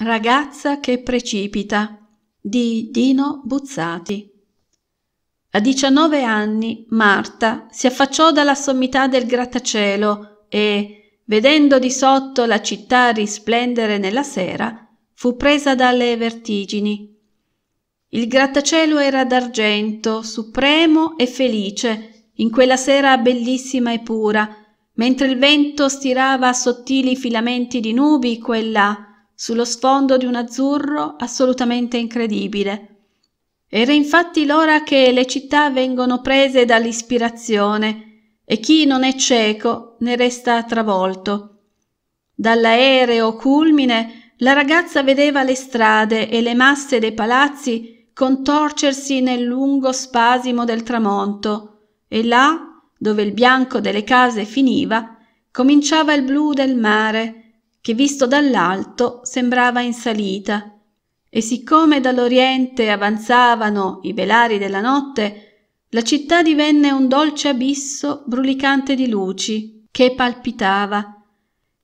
Ragazza che precipita di Dino Buzzati. A 19 anni Marta si affacciò dalla sommità del grattacielo e, vedendo di sotto la città risplendere nella sera, fu presa dalle vertigini. Il grattacielo era d'argento, supremo e felice, in quella sera bellissima e pura, mentre il vento stirava sottili filamenti di nubi quella là, sullo sfondo di un azzurro assolutamente incredibile. Era infatti l'ora che le città vengono prese dall'ispirazione e chi non è cieco ne resta travolto. Dall'aereo culmine la ragazza vedeva le strade e le masse dei palazzi contorcersi nel lungo spasimo del tramonto e là, dove il bianco delle case finiva, cominciava il blu del mare che visto dall'alto sembrava in salita, e siccome dall'oriente avanzavano i velari della notte, la città divenne un dolce abisso brulicante di luci che palpitava.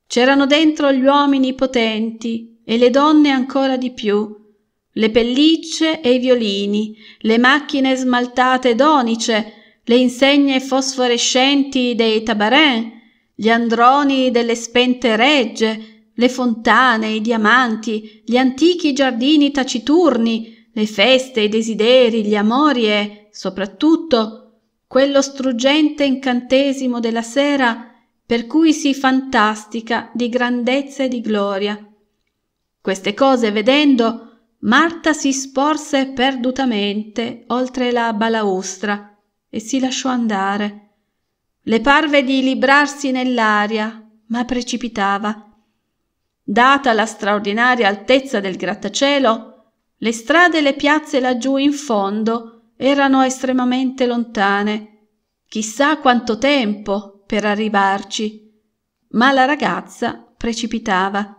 C'erano dentro gli uomini potenti e le donne ancora di più, le pellicce e i violini, le macchine smaltate donice, le insegne fosforescenti dei tabarin, gli androni delle spente regge, le fontane, i diamanti, gli antichi giardini taciturni, le feste, i desideri, gli amori e, soprattutto, quello struggente incantesimo della sera per cui si fantastica di grandezza e di gloria. Queste cose vedendo, Marta si sporse perdutamente oltre la balaustra e si lasciò andare. Le parve di librarsi nell'aria, ma precipitava Data la straordinaria altezza del grattacielo, le strade e le piazze laggiù in fondo erano estremamente lontane. Chissà quanto tempo per arrivarci. Ma la ragazza precipitava.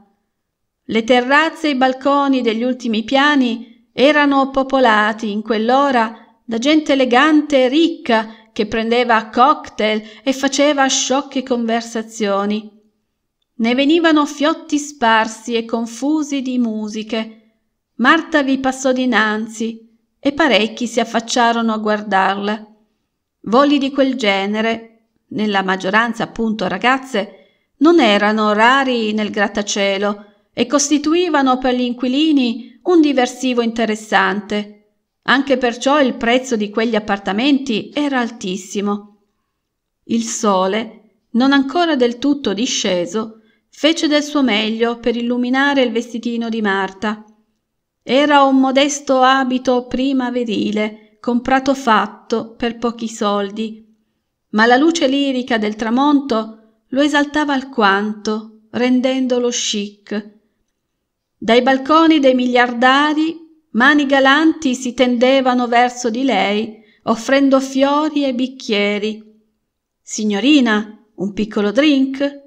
Le terrazze e i balconi degli ultimi piani erano popolati in quell'ora da gente elegante e ricca che prendeva cocktail e faceva sciocche conversazioni. Ne venivano fiotti sparsi e confusi di musiche. Marta vi passò dinanzi e parecchi si affacciarono a guardarla. Voli di quel genere, nella maggioranza appunto ragazze, non erano rari nel grattacielo e costituivano per gli inquilini un diversivo interessante. Anche perciò il prezzo di quegli appartamenti era altissimo. Il sole, non ancora del tutto disceso, Fece del suo meglio per illuminare il vestitino di Marta. Era un modesto abito primaverile, comprato fatto per pochi soldi, ma la luce lirica del tramonto lo esaltava alquanto, rendendolo chic. Dai balconi dei miliardari mani galanti si tendevano verso di lei, offrendo fiori e bicchieri. Signorina, un piccolo drink?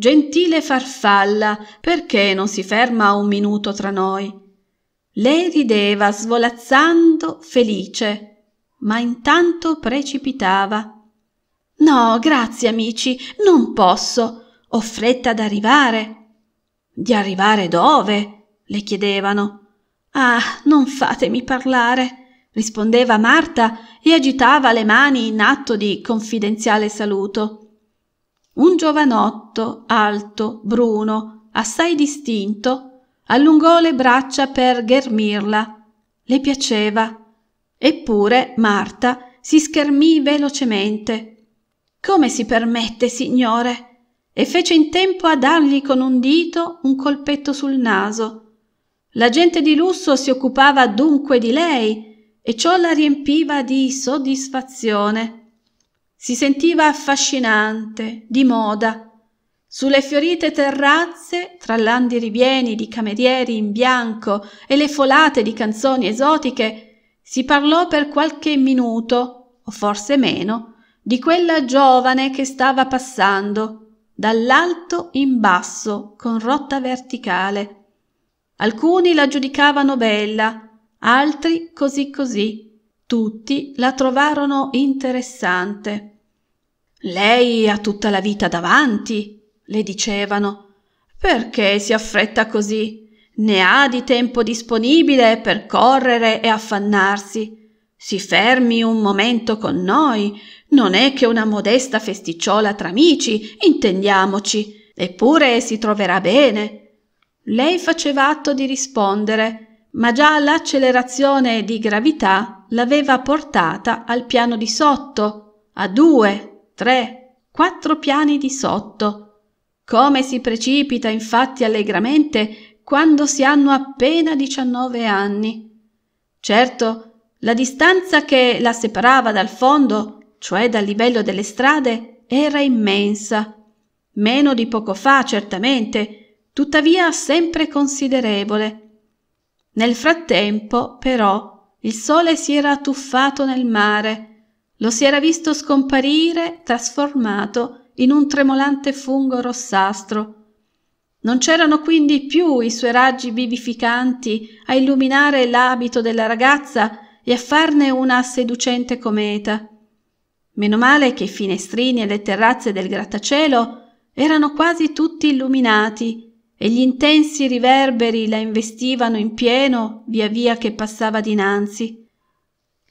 Gentile farfalla, perché non si ferma un minuto tra noi? Lei rideva svolazzando felice, ma intanto precipitava. No, grazie amici, non posso. Ho fretta ad arrivare. Di arrivare dove? le chiedevano. Ah, non fatemi parlare, rispondeva Marta e agitava le mani in atto di confidenziale saluto un giovanotto alto, bruno, assai distinto, allungò le braccia per ghermirla. Le piaceva. Eppure Marta si schermì velocemente. Come si permette, signore? e fece in tempo a dargli con un dito un colpetto sul naso. La gente di lusso si occupava dunque di lei e ciò la riempiva di soddisfazione. Si sentiva affascinante, di moda. Sulle fiorite terrazze, tra landi rivieni di camerieri in bianco e le folate di canzoni esotiche, si parlò per qualche minuto, o forse meno, di quella giovane che stava passando, dall'alto in basso, con rotta verticale. Alcuni la giudicavano bella, altri così così tutti la trovarono interessante. Lei ha tutta la vita davanti, le dicevano. Perché si affretta così? Ne ha di tempo disponibile per correre e affannarsi. Si fermi un momento con noi. Non è che una modesta festicciola tra amici, intendiamoci, eppure si troverà bene. Lei faceva atto di rispondere, ma già l'accelerazione di gravità l'aveva portata al piano di sotto, a due, tre, quattro piani di sotto. Come si precipita infatti allegramente quando si hanno appena diciannove anni. Certo, la distanza che la separava dal fondo, cioè dal livello delle strade, era immensa. Meno di poco fa, certamente, tuttavia sempre considerevole. Nel frattempo, però, il sole si era tuffato nel mare, lo si era visto scomparire, trasformato in un tremolante fungo rossastro. Non c'erano quindi più i suoi raggi vivificanti a illuminare l'abito della ragazza e a farne una seducente cometa. Meno male che i finestrini e le terrazze del grattacielo erano quasi tutti illuminati e gli intensi riverberi la investivano in pieno via via che passava dinanzi.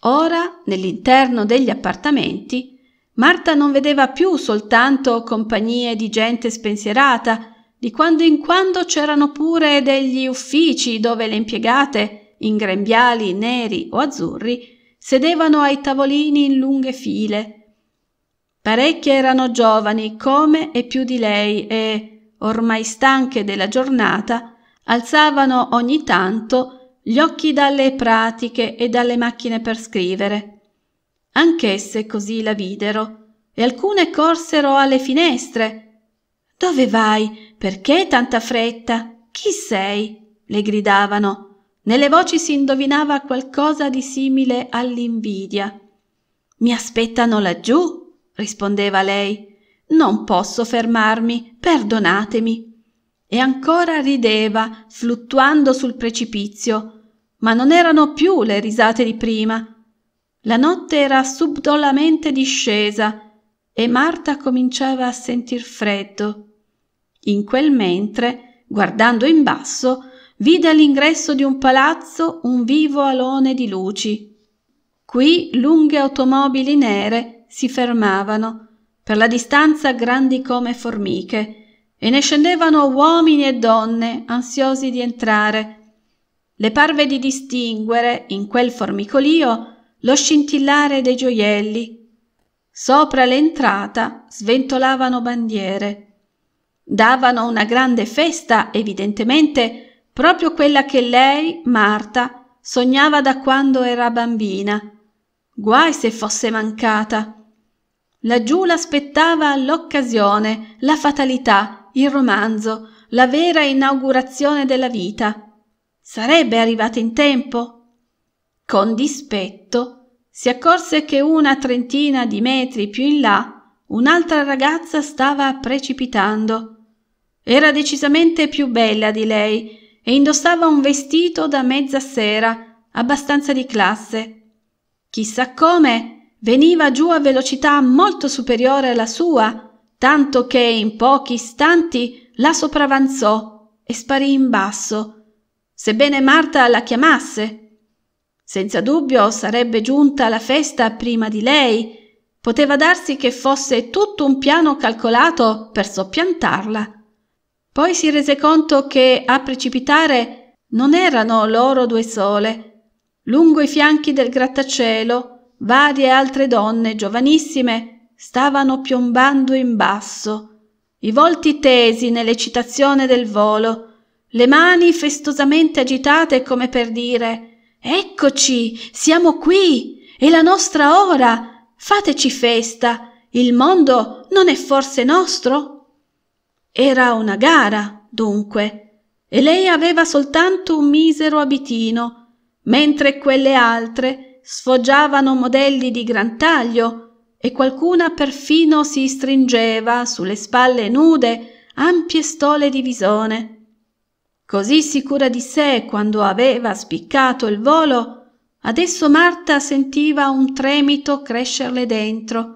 Ora, nell'interno degli appartamenti, Marta non vedeva più soltanto compagnie di gente spensierata, di quando in quando c'erano pure degli uffici dove le impiegate, in grembiali neri o azzurri, sedevano ai tavolini in lunghe file. Parecchie erano giovani come e più di lei e, ormai stanche della giornata, alzavano ogni tanto gli occhi dalle pratiche e dalle macchine per scrivere. Anch'esse così la videro e alcune corsero alle finestre. Dove vai? Perché tanta fretta? Chi sei? le gridavano. Nelle voci si indovinava qualcosa di simile all'invidia. Mi aspettano laggiù, rispondeva lei. Non posso fermarmi, perdonatemi. E ancora rideva, fluttuando sul precipizio, ma non erano più le risate di prima. La notte era subdolamente discesa e Marta cominciava a sentir freddo. In quel mentre, guardando in basso, vide all'ingresso di un palazzo un vivo alone di luci. Qui lunghe automobili nere si fermavano per la distanza grandi come formiche, e ne scendevano uomini e donne ansiosi di entrare. Le parve di distinguere in quel formicolio lo scintillare dei gioielli. Sopra l'entrata sventolavano bandiere. Davano una grande festa, evidentemente proprio quella che lei, Marta, sognava da quando era bambina. Guai se fosse mancata. Laggiù l'aspettava l'occasione, la fatalità, il romanzo, la vera inaugurazione della vita. Sarebbe arrivata in tempo? Con dispetto si accorse che una trentina di metri più in là un'altra ragazza stava precipitando. Era decisamente più bella di lei e indossava un vestito da mezza sera, abbastanza di classe. Chissà come veniva giù a velocità molto superiore alla sua, tanto che in pochi istanti la sopravanzò e sparì in basso, sebbene Marta la chiamasse. Senza dubbio sarebbe giunta la festa prima di lei. Poteva darsi che fosse tutto un piano calcolato per soppiantarla. Poi si rese conto che a precipitare non erano loro due sole. Lungo i fianchi del grattacielo Varie altre donne, giovanissime, stavano piombando in basso, i volti tesi nell'eccitazione del volo, le mani festosamente agitate come per dire Eccoci, siamo qui, è la nostra ora, fateci festa, il mondo non è forse nostro? Era una gara, dunque, e lei aveva soltanto un misero abitino, mentre quelle altre sfoggiavano modelli di gran taglio e qualcuna perfino si stringeva sulle spalle nude ampie stole di visone. Così sicura di sé quando aveva spiccato il volo, adesso Marta sentiva un tremito crescerle dentro.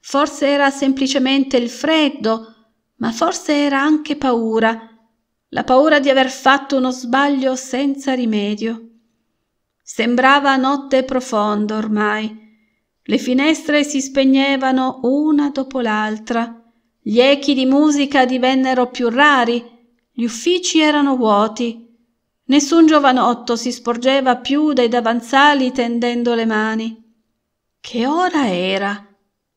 Forse era semplicemente il freddo, ma forse era anche paura, la paura di aver fatto uno sbaglio senza rimedio. Sembrava notte profonda ormai. Le finestre si spegnevano una dopo l'altra. Gli echi di musica divennero più rari. Gli uffici erano vuoti. Nessun giovanotto si sporgeva più dai davanzali tendendo le mani. Che ora era?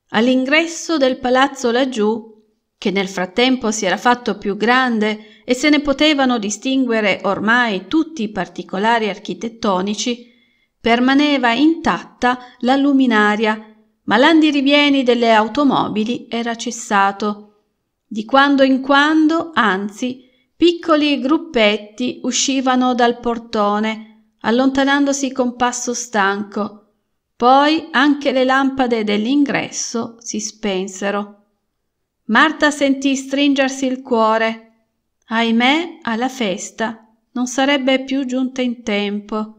All'ingresso del palazzo laggiù che nel frattempo si era fatto più grande e se ne potevano distinguere ormai tutti i particolari architettonici, permaneva intatta la luminaria, ma l'andirivieni delle automobili era cessato. Di quando in quando, anzi, piccoli gruppetti uscivano dal portone, allontanandosi con passo stanco. Poi anche le lampade dell'ingresso si spensero. Marta sentì stringersi il cuore. Ahimè, alla festa non sarebbe più giunta in tempo.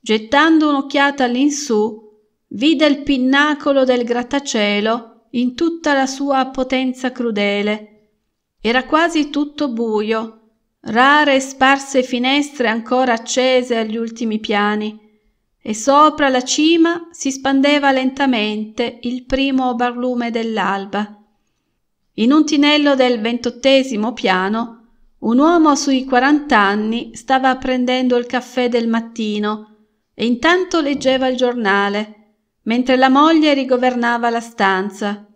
Gettando un'occhiata all'insù, vide il pinnacolo del grattacielo in tutta la sua potenza crudele. Era quasi tutto buio, rare e sparse finestre ancora accese agli ultimi piani, e sopra la cima si spandeva lentamente il primo barlume dell'alba. In un tinello del ventottesimo piano, un uomo sui quarant'anni stava prendendo il caffè del mattino e intanto leggeva il giornale, mentre la moglie rigovernava la stanza.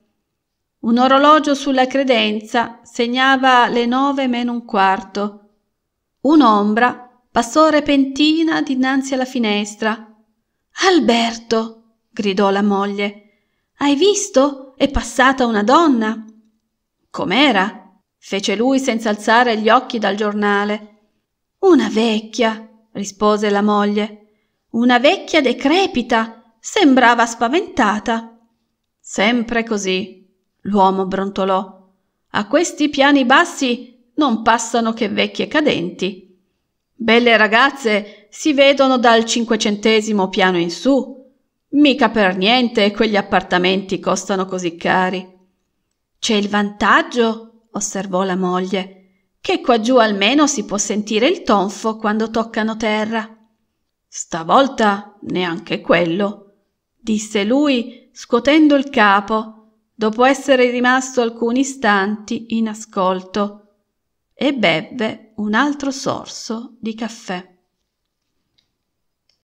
Un orologio sulla credenza segnava le nove meno un quarto. Un'ombra passò repentina dinanzi alla finestra. Alberto, gridò la moglie, hai visto? È passata una donna com'era fece lui senza alzare gli occhi dal giornale una vecchia rispose la moglie una vecchia decrepita sembrava spaventata sempre così l'uomo brontolò a questi piani bassi non passano che vecchie cadenti Belle ragazze si vedono dal cinquecentesimo piano in su. Mica per niente quegli appartamenti costano così cari. C'è il vantaggio, osservò la moglie, che qua giù almeno si può sentire il tonfo quando toccano terra. Stavolta neanche quello, disse lui, scuotendo il capo, dopo essere rimasto alcuni istanti in ascolto, e bevve un altro sorso di caffè.